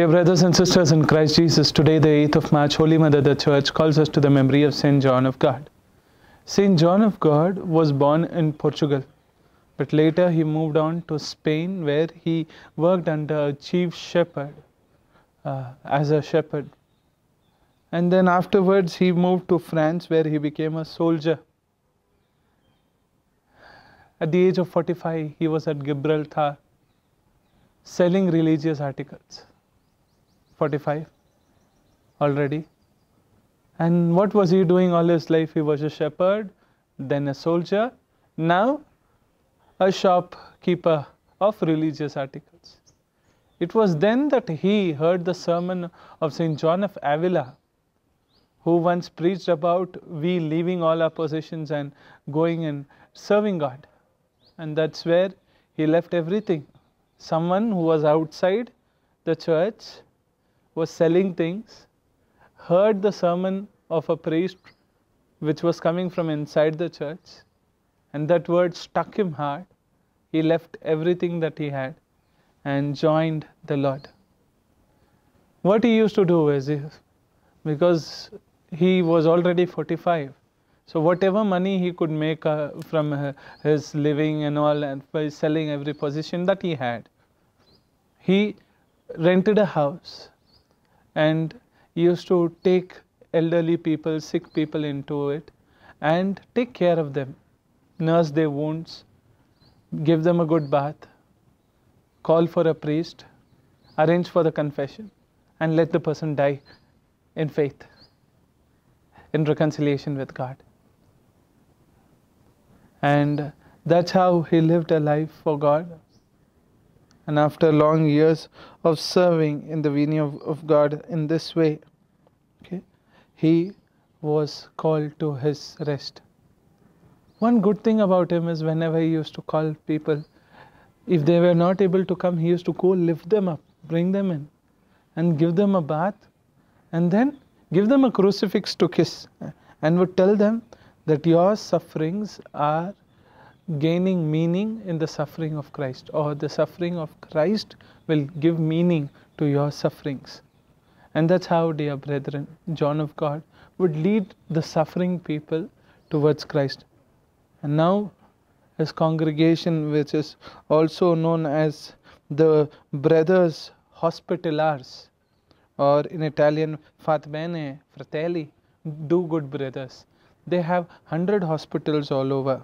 Dear brothers and sisters in Christ Jesus, today, the 8th of March, Holy Mother the Church calls us to the memory of St. John of God. St. John of God was born in Portugal, but later he moved on to Spain where he worked under a chief shepherd, uh, as a shepherd. And then afterwards he moved to France where he became a soldier. At the age of 45, he was at Gibraltar selling religious articles. 45 already. And what was he doing all his life? He was a shepherd, then a soldier, now a shopkeeper of religious articles. It was then that he heard the sermon of St. John of Avila, who once preached about we leaving all our possessions and going and serving God. And that's where he left everything. Someone who was outside the church was selling things, heard the sermon of a priest which was coming from inside the church, and that word stuck him hard. He left everything that he had and joined the Lord. What he used to do is, because he was already 45, so whatever money he could make uh, from uh, his living and all, and by selling every position that he had, he rented a house and used to take elderly people, sick people into it and take care of them, nurse their wounds, give them a good bath, call for a priest, arrange for the confession, and let the person die in faith, in reconciliation with God. And that's how he lived a life for God and after long years of serving in the vineyard of, God in this way, okay, he was called to his rest. One good thing about him is whenever he used to call people, if they were not able to come, he used to go lift them up, bring them in, and give them a bath, and then give them a crucifix to kiss, and would tell them that your sufferings are gaining meaning in the suffering of Christ, or the suffering of Christ will give meaning to your sufferings. And that's how, dear brethren, John of God would lead the suffering people towards Christ. And now, his congregation, which is also known as the Brothers Hospitalars, or in Italian, Fatbene Fratelli, do good brothers, they have 100 hospitals all over.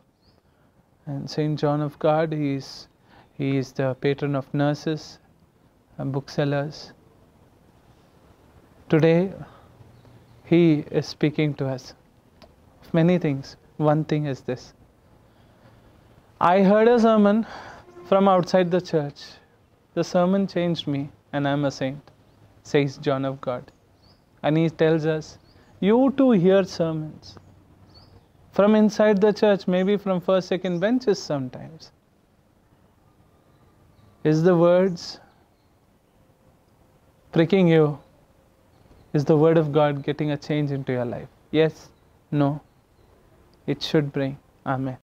And Saint John of God, he is, he is the patron of nurses and uh, booksellers. Today, he is speaking to us of many things. One thing is this I heard a sermon from outside the church. The sermon changed me, and I'm a saint, says John of God. And he tells us, You too hear sermons from inside the church, maybe from first, second benches sometimes. Is the words pricking you? Is the word of God getting a change into your life? Yes? No? It should bring. Amen.